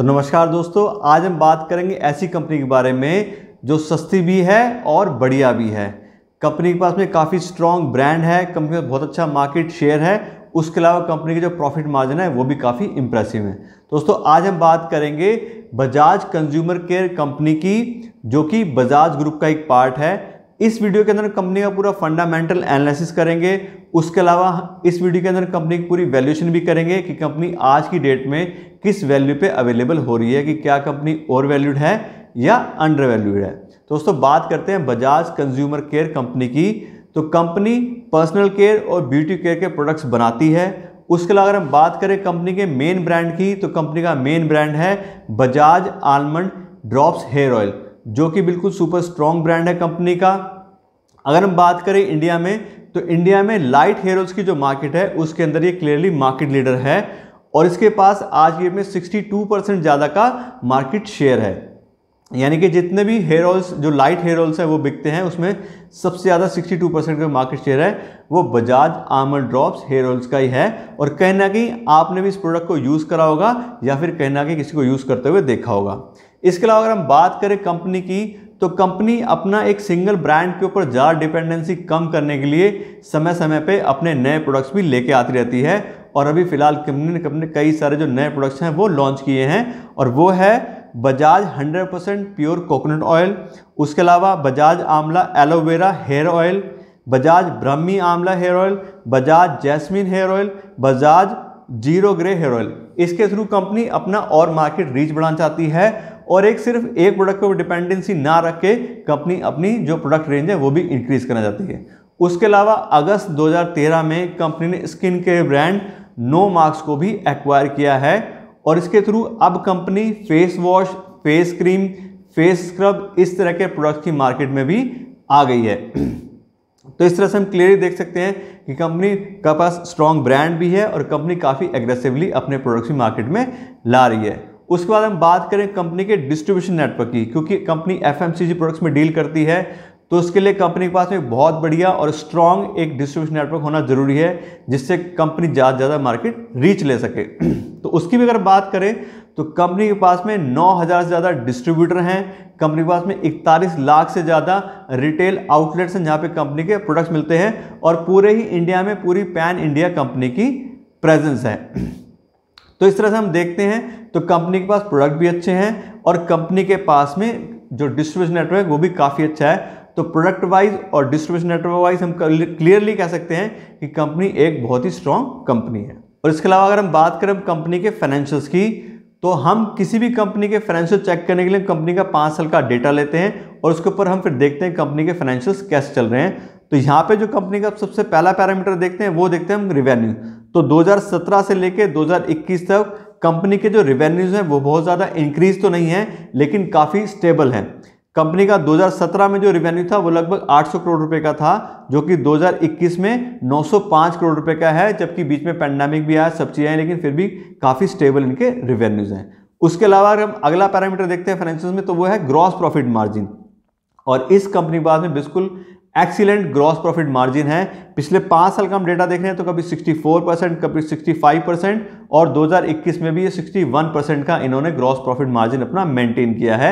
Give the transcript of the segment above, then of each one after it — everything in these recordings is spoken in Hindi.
तो नमस्कार दोस्तों आज हम बात करेंगे ऐसी कंपनी के बारे में जो सस्ती भी है और बढ़िया भी है कंपनी के पास में काफ़ी स्ट्रॉन्ग ब्रांड है कंपनी का बहुत अच्छा मार्केट शेयर है उसके अलावा कंपनी के जो प्रॉफिट मार्जिन है वो भी काफ़ी इंप्रेसिव है दोस्तों आज हम बात करेंगे बजाज कंज्यूमर केयर कंपनी की जो कि बजाज ग्रुप का एक पार्ट है इस वीडियो के अंदर कंपनी का पूरा फंडामेंटल एनालिसिस करेंगे उसके अलावा इस वीडियो के अंदर कंपनी की पूरी वैल्यूएशन भी करेंगे कि कंपनी आज की डेट में किस वैल्यू पे अवेलेबल हो रही है कि क्या कंपनी ओवर वैल्यूड है या अंडर वैल्यूड है तो दोस्तों बात करते हैं बजाज कंज्यूमर केयर कंपनी की तो कंपनी पर्सनल केयर और ब्यूटी केयर के प्रोडक्ट्स बनाती है उसके अलावा अगर हम बात करें कंपनी के मेन ब्रांड की तो कंपनी का मेन ब्रांड है Bajaj almond drops hair oil जो कि बिल्कुल सुपर स्ट्रॉन्ग ब्रांड है कंपनी का अगर हम बात करें इंडिया में तो इंडिया में लाइट ऑयल्स की जो मार्केट है उसके अंदर ये क्लियरली मार्केट लीडर है और इसके पास आज ये में 62 परसेंट ज़्यादा का मार्केट शेयर है यानी कि जितने भी हेयर ऑयल्स जो लाइट हेयर ऑयल्स हैं वो बिकते हैं उसमें सबसे ज़्यादा 62 परसेंट का मार्केट शेयर है वो Bajaj Amla drops hair oils का ही है और कहीं ना कहीं आपने भी इस प्रोडक्ट को यूज़ करा होगा या फिर कहना ना कहीं किसी को यूज़ करते हुए देखा होगा इसके अलावा अगर हम बात करें कंपनी की तो कंपनी अपना एक सिंगल ब्रांड के ऊपर ज़्यादा डिपेंडेंसी कम करने के लिए समय समय पे अपने नए प्रोडक्ट्स भी लेके आती रहती है और अभी फ़िलहाल कंपनी ने कंपनी कई सारे जो नए प्रोडक्ट्स हैं वो लॉन्च किए हैं और वो है Bajaj 100% percent pure coconut oil उसके अलावा बजाज आंवला aloe vera hair oil Bajaj Brahmi amla hair oil Bajaj jasmine hair oil Bajaj zero grey hair oil इसके थ्रू कंपनी अपना और मार्केट रीच बढ़ाना चाहती है और एक सिर्फ एक प्रोडक्ट पर डिपेंडेंसी ना रख के कंपनी अपनी जो प्रोडक्ट रेंज है वो भी इंक्रीज़ करना चाहती है उसके अलावा अगस्त 2013 में कंपनी ने skin care brand no marks को भी एक्वायर किया है और इसके थ्रू अब company face wash face cream face scrub इस तरह के प्रोडक्ट की मार्केट में भी आ गई है तो इस तरह से हम क्लियरली देख सकते हैं कि कंपनी का पास स्ट्रॉन्ग ब्रांड भी है और कंपनी काफ़ी एग्रेसिवली अपने प्रोडक्ट्स भी मार्केट में ला रही है उसके बाद हम बात करें कंपनी के डिस्ट्रीब्यूशन नेटवर्क की क्योंकि कंपनी एफ प्रोडक्ट्स में डील करती है तो उसके लिए कंपनी के पास में बहुत बढ़िया और स्ट्रॉन्ग एक डिस्ट्रीब्यूशन नेटवर्क होना जरूरी है जिससे कंपनी ज़्यादा ज़्यादा मार्केट रीच ले सके तो उसकी भी अगर बात करें तो कंपनी के पास में 9000 से ज़्यादा डिस्ट्रीब्यूटर हैं कंपनी के पास में इकतालीस लाख से ज़्यादा रिटेल आउटलेट्स हैं जहाँ पे कंपनी के प्रोडक्ट्स मिलते हैं और पूरे ही इंडिया में पूरी पैन इंडिया कंपनी की प्रेजेंस है तो इस तरह से हम देखते हैं तो कंपनी के पास प्रोडक्ट भी अच्छे हैं और कंपनी के पास में जो डिस्ट्रीब्यूशन नेटवर्क वो भी काफ़ी अच्छा है तो प्रोडक्ट वाइज और डिस्ट्रीब्यूशन नेटवर्क वाइज हम क्लियरली कह सकते हैं कि कंपनी एक बहुत ही स्ट्रॉन्ग कंपनी है और इसके अलावा अगर हम बात करें कंपनी के फाइनेंशियल्स की तो हम किसी भी कंपनी के फाइनेंशियल चेक करने के लिए कंपनी का पाँच साल का डेटा लेते हैं और उसके ऊपर हम फिर देखते हैं कंपनी के फाइनेंशियल्स कैसे चल रहे हैं तो यहाँ पे जो कंपनी का सबसे पहला पैरामीटर देखते हैं वो देखते हैं हम रिवेन्यू तो 2017 से लेकर 2021 तक कंपनी के जो रिवेन्यूज हैं वो बहुत ज़्यादा इंक्रीज तो नहीं है लेकिन काफ़ी स्टेबल है कंपनी का 2017 में जो रिवेन्यू था वो लगभग 800 करोड़ रुपए का था जो कि 2021 में 905 करोड़ रुपए का है जबकि बीच में पैंडामिक भी आया सब चीज़ें लेकिन फिर भी काफ़ी स्टेबल इनके रिवेन्यूज हैं उसके अलावा अगर हम अगला पैरामीटर देखते हैं फाइनेंशियल में तो वो है ग्रॉस प्रॉफिट मार्जिन और इस कंपनी के बाद में बिल्कुल एक्सीलेंट ग्रॉस प्रॉफिट मार्जिन है पिछले पाँच साल का हम डेटा देख रहे हैं तो कभी 64 परसेंट कभी 65 परसेंट और 2021 में भी ये 61 परसेंट का इन्होंने ग्रॉस प्रॉफिट मार्जिन अपना मेंटेन किया है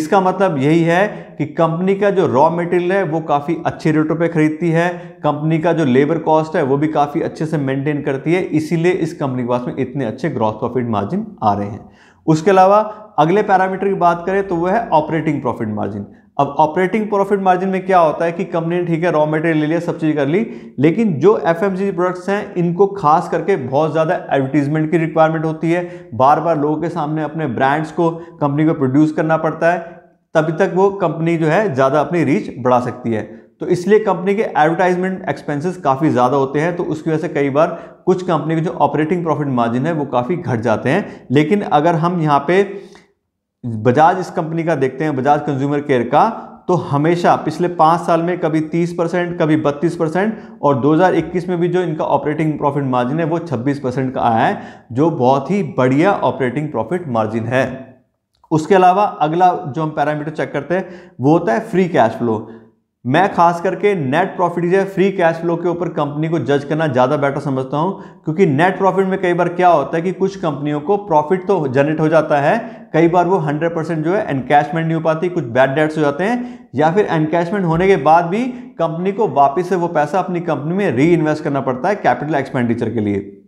इसका मतलब यही है कि कंपनी का जो रॉ मटेरियल है वो काफ़ी अच्छे रेटों पे खरीदती है कंपनी का जो लेबर कॉस्ट है वो भी काफ़ी अच्छे से मेनटेन करती है इसीलिए इस कंपनी के पास में इतने अच्छे ग्रॉस प्रॉफिट मार्जिन आ रहे हैं उसके अलावा अगले पैरामीटर की बात करें तो वह है ऑपरेटिंग प्रॉफिट मार्जिन अब ऑपरेटिंग प्रॉफिट मार्जिन में क्या होता है कि कंपनी ने ठीक है रॉ मटेरियल ले लिया सब चीज़ कर ली लेकिन जो एफ प्रोडक्ट्स हैं इनको खास करके बहुत ज़्यादा एडवर्टीजमेंट की रिक्वायरमेंट होती है बार बार लोगों के सामने अपने ब्रांड्स को कंपनी को प्रोड्यूस करना पड़ता है तभी तक वो कंपनी जो है ज़्यादा अपनी रीच बढ़ा सकती है तो इसलिए कंपनी के एडवर्टाइजमेंट एक्सपेंसेस काफ़ी ज़्यादा होते हैं तो उसकी वजह से कई बार कुछ कंपनी के जो ऑपरेटिंग प्रॉफिट मार्जिन है वो काफ़ी घट जाते हैं लेकिन अगर हम यहाँ पे बजाज इस कंपनी का देखते हैं बजाज कंज्यूमर केयर का तो हमेशा पिछले पाँच साल में कभी 30 परसेंट कभी 32 परसेंट और 2021 में भी जो इनका ऑपरेटिंग प्रॉफिट मार्जिन है वो 26 परसेंट का आया है जो बहुत ही बढ़िया ऑपरेटिंग प्रॉफिट मार्जिन है उसके अलावा अगला जो हम पैरामीटर चेक करते हैं वो होता है फ्री कैश फ्लो मैं खास करके नेट प्रॉफिट या फ्री कैश फ्लो के ऊपर कंपनी को जज करना ज़्यादा बेटर समझता हूँ क्योंकि नेट प्रॉफिट में कई बार क्या होता है कि कुछ कंपनियों को प्रॉफिट तो जनरेट हो जाता है कई बार वो 100 परसेंट जो है एनकैशमेंट नहीं हो पाती कुछ बैड डेट्स हो जाते हैं या फिर एनकैशमेंट होने के बाद भी कंपनी को वापस से वो पैसा अपनी कंपनी में री करना पड़ता है कैपिटल एक्सपेंडिचर के लिए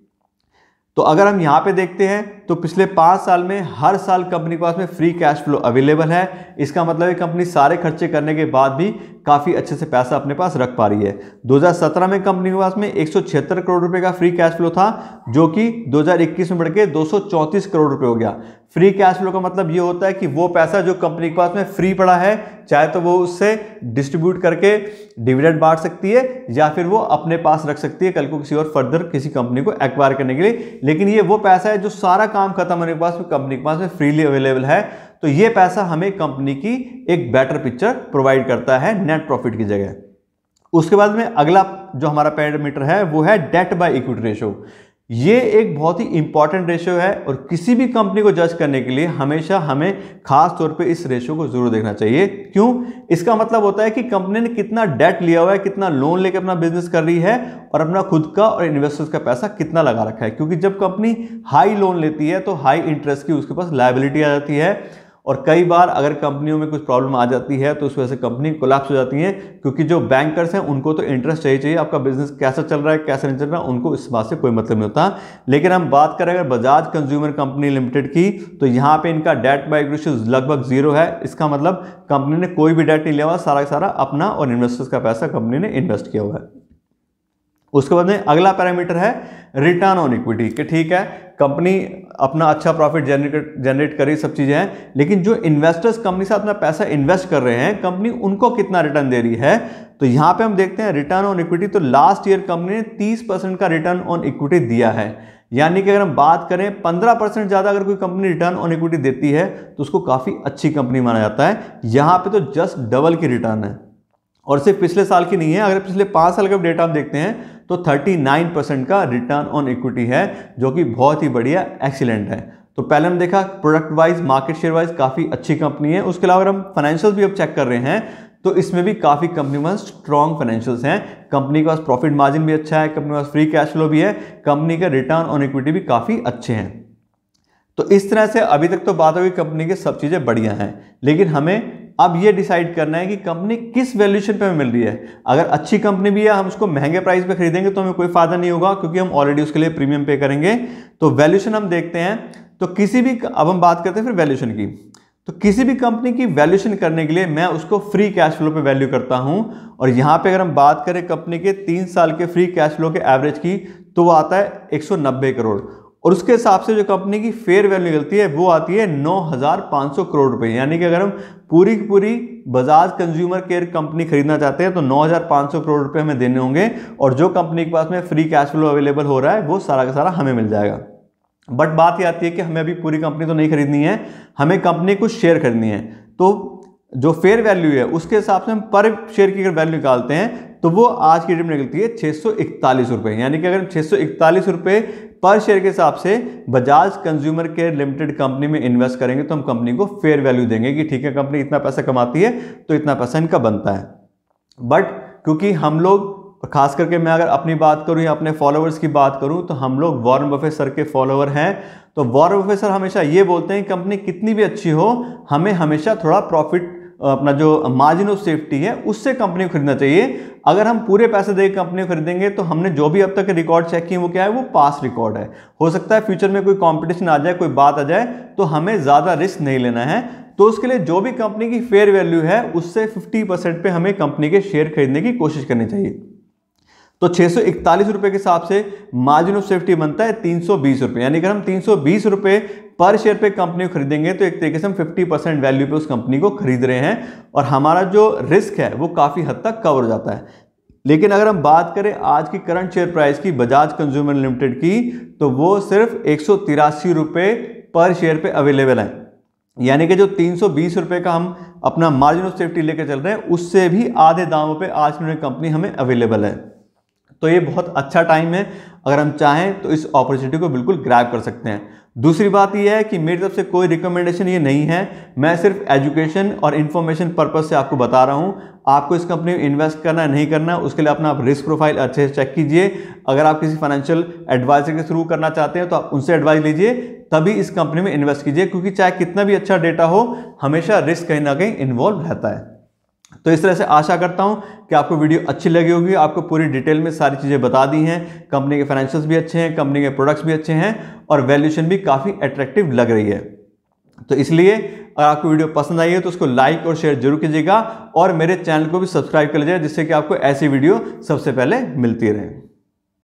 तो अगर हम यहाँ पे देखते हैं तो पिछले पाँच साल में हर साल कंपनी के पास में फ्री कैश फ्लो अवेलेबल है इसका मतलब है कंपनी सारे खर्चे करने के बाद भी काफ़ी अच्छे से पैसा अपने पास रख पा रही है 2017 में कंपनी के पास में एक करोड़ रुपए का फ्री कैश फ्लो था जो कि 2021 में बढ़ के दो करोड़ रुपए हो गया फ्री कैश फ्लो का मतलब ये होता है कि वो पैसा जो कंपनी के पास में फ्री पड़ा है चाहे तो वो उससे डिस्ट्रीब्यूट करके डिविडेंड बांट सकती है या फिर वो अपने पास रख सकती है कल को किसी और फर्दर किसी कंपनी को एक्वायर करने के लिए लेकिन ये वो पैसा है जो सारा काम खत्म होने के पास में कंपनी के पास में फ्रीली अवेलेबल है तो ये पैसा हमें कंपनी की एक बेटर पिक्चर प्रोवाइड करता है नेट प्रॉफिट की जगह उसके बाद में अगला जो हमारा पैरामीटर है वो है डेट बाय इक्विटी रेशो ये एक बहुत ही इंपॉर्टेंट रेशियो है और किसी भी कंपनी को जज करने के लिए हमेशा हमें खास तौर पे इस रेशियो को जरूर देखना चाहिए क्यों इसका मतलब होता है कि कंपनी ने कितना डेट लिया हुआ है कितना लोन लेकर अपना बिजनेस कर रही है और अपना खुद का और इन्वेस्टर्स का पैसा कितना लगा रखा है क्योंकि जब कंपनी हाई लोन लेती है तो हाई इंटरेस्ट की उसके पास लाइबिलिटी आ जाती है और कई बार अगर कंपनियों में कुछ प्रॉब्लम आ जाती है तो उस वजह से कंपनी कोलैप्स हो जाती है क्योंकि जो बैंकर्स हैं उनको तो इंटरेस्ट चाहिए चाहिए आपका बिजनेस कैसा चल रहा है कैसा नहीं चल रहा है उनको इस बात से कोई मतलब नहीं होता लेकिन हम बात करें अगर बजाज कंज्यूमर कंपनी लिमिटेड की तो यहाँ पर इनका डेट बाइक लगभग जीरो है इसका मतलब कंपनी ने कोई भी डेट नहीं लिया हुआ सारा सारा अपना और इन्वेस्टर्स का पैसा कंपनी ने इन्वेस्ट किया हुआ है उसके बाद में अगला पैरामीटर है रिटर्न ऑन इक्विटी कि ठीक है कंपनी अपना अच्छा प्रॉफिट जनरेट जनरेट करी सब चीज़ें हैं लेकिन जो इन्वेस्टर्स कंपनी से अपना पैसा इन्वेस्ट कर रहे हैं कंपनी उनको कितना रिटर्न दे रही है तो यहाँ पे हम देखते हैं रिटर्न ऑन इक्विटी तो लास्ट ईयर कंपनी ने 30 परसेंट का रिटर्न ऑन इक्विटी दिया है यानी कि अगर हम बात करें पंद्रह परसेंट ज़्यादा अगर कोई कंपनी रिटर्न ऑन इक्विटी देती है तो उसको काफ़ी अच्छी कंपनी माना जाता है यहाँ पर तो जस्ट डबल की रिटर्न है और सिर्फ पिछले साल की नहीं है अगर पिछले पाँच साल का डेटा हम देखते हैं तो 39 परसेंट का रिटर्न ऑन इक्विटी है जो कि बहुत ही बढ़िया एक्सीलेंट है तो पहले हम देखा product wise market share wise काफ़ी अच्छी कंपनी है उसके अलावा हम फाइनेंशियल भी अब चेक कर रहे हैं तो इसमें भी काफ़ी कंपनी में स्ट्रॉन्ग फाइनेंशियल्स हैं कंपनी के पास प्रॉफिट मार्जिन भी अच्छा है कंपनी के पास फ्री कैश फ्लो भी है कंपनी का रिटर्न ऑन इक्विटी भी काफ़ी अच्छे हैं तो इस तरह से अभी तक तो बात होगी कंपनी की सब चीज़ें बढ़िया हैं लेकिन हमें अब ये डिसाइड करना है कि कंपनी किस वैल्यूशन पे हमें मिल रही है अगर अच्छी कंपनी भी है हम उसको महंगे प्राइस पे खरीदेंगे तो हमें कोई फायदा नहीं होगा क्योंकि हम ऑलरेडी उसके लिए प्रीमियम पे करेंगे तो वैल्यूशन हम देखते हैं तो किसी भी अब हम बात करते हैं फिर वैल्यूशन की तो किसी भी कंपनी की वैल्यूशन करने के लिए मैं उसको फ्री कैश फ्लो पे वैल्यू करता हूं और यहाँ पे अगर हम बात करें कंपनी के तीन साल के फ्री कैश फ्लो के एवरेज की तो वो आता है 190 करोड़ और उसके हिसाब से जो कंपनी की फेयर वैल्यू निकलती है वो आती है 9,500 करोड़ रुपए यानी कि अगर हम पूरी की पूरी बजाज कंज्यूमर केयर कंपनी खरीदना चाहते हैं तो 9,500 करोड़ रुपए हमें देने होंगे और जो कंपनी के पास में फ्री कैश फ्लो अवेलेबल हो रहा है वो सारा का सारा हमें मिल जाएगा बट बात यह आती है कि हमें अभी पूरी कंपनी तो नहीं खरीदनी है हमें कंपनी कुछ शेयर खरीदनी है तो जो फेयर वैल्यू है उसके हिसाब से हम पर शेयर की अगर वैल्यू निकालते हैं तो वो आज की डेट में निकलती है छः सौ इकतालीस रुपये यानी कि अगर हम छः सौ इकतालीस रुपये पर शेयर के हिसाब से Bajaj consumer care limited company में इन्वेस्ट करेंगे तो हम कंपनी को फेयर वैल्यू देंगे कि ठीक है कंपनी इतना पैसा कमाती है तो इतना पैसा इनका बनता है बट क्योंकि हम लोग खास करके मैं अगर अपनी बात करूं या अपने फॉलोअर्स की बात करूं तो हम लोग वॉरेन बफे सर के फॉलोअर हैं तो वॉरेन बफे सर हमेशा ये बोलते हैं कंपनी कितनी भी अच्छी हो हमें हमेशा थोड़ा प्रॉफिट अपना जो मार्जिन ऑफ सेफ्टी है उससे कंपनी को खरीदना चाहिए अगर हम पूरे पैसे देकर कंपनी खरीदेंगे तो हमने जो भी अब तक रिकॉर्ड चेक किए वो क्या है वो पास रिकॉर्ड है हो सकता है फ्यूचर में कोई कंपटीशन आ जाए कोई बात आ जाए तो हमें ज़्यादा रिस्क नहीं लेना है तो उसके लिए जो भी कंपनी की फेयर वैल्यू है उससे फिफ्टी परसेंट पर हमें कंपनी के शेयर खरीदने की कोशिश करनी चाहिए तो छः सौ इकतालीस रुपए के हिसाब से मार्जिन ऑफ सेफ्टी बनता है तीन सौ बीस रुपए यानी अगर हम तीन सौ बीस रुपए पर शेयर पे कंपनी को खरीदेंगे तो एक तरीके से हम 50 परसेंट वैल्यू पे उस कंपनी को खरीद रहे हैं और हमारा जो रिस्क है वो काफ़ी हद तक कवर हो जाता है लेकिन अगर हम बात करें आज की करंट शेयर प्राइस की बजाज कंज्यूमर लिमिटेड की तो वो सिर्फ एक सौ पर शेयर पे अवेलेबल है यानी कि जो तीन सौ का हम अपना मार्जिन ऑफ सेफ्टी लेकर चल रहे हैं उससे भी आधे दामों पर आज की कंपनी हमें अवेलेबल है तो ये बहुत अच्छा टाइम है अगर हम चाहें तो इस अपॉर्चुनिटी को बिल्कुल ग्रैब कर सकते हैं दूसरी बात यह है कि मेरी तरफ से कोई रिकमेंडेशन ये नहीं है मैं सिर्फ एजुकेशन और इन्फॉर्मेशन पर्पज़ से आपको बता रहा हूँ आपको इस कंपनी में इन्वेस्ट करना है नहीं करना उसके लिए अपना आप रिस्क प्रोफाइल अच्छे से चेक कीजिए अगर आप किसी फाइनेंशियल एडवाइजर के थ्रू करना चाहते हैं तो आप उनसे एडवाइस लीजिए तभी इस कंपनी में इन्वेस्ट कीजिए क्योंकि चाहे कितना भी अच्छा डेटा हो हमेशा रिस्क कहीं ना कहीं इन्वॉल्व रहता है तो इस तरह से आशा करता हूँ कि आपको वीडियो अच्छी लगी होगी आपको पूरी डिटेल में सारी चीज़ें बता दी हैं कंपनी के फाइनेंशियल्स भी अच्छे हैं कंपनी के प्रोडक्ट्स भी अच्छे हैं और वैल्यूशन भी काफ़ी अट्रैक्टिव लग रही है तो इसलिए अगर आपको वीडियो पसंद आई है तो उसको लाइक और शेयर जरूर कीजिएगा और मेरे चैनल को भी सब्सक्राइब कर लीजिएगा जिससे कि आपको ऐसी वीडियो सबसे पहले मिलती रहे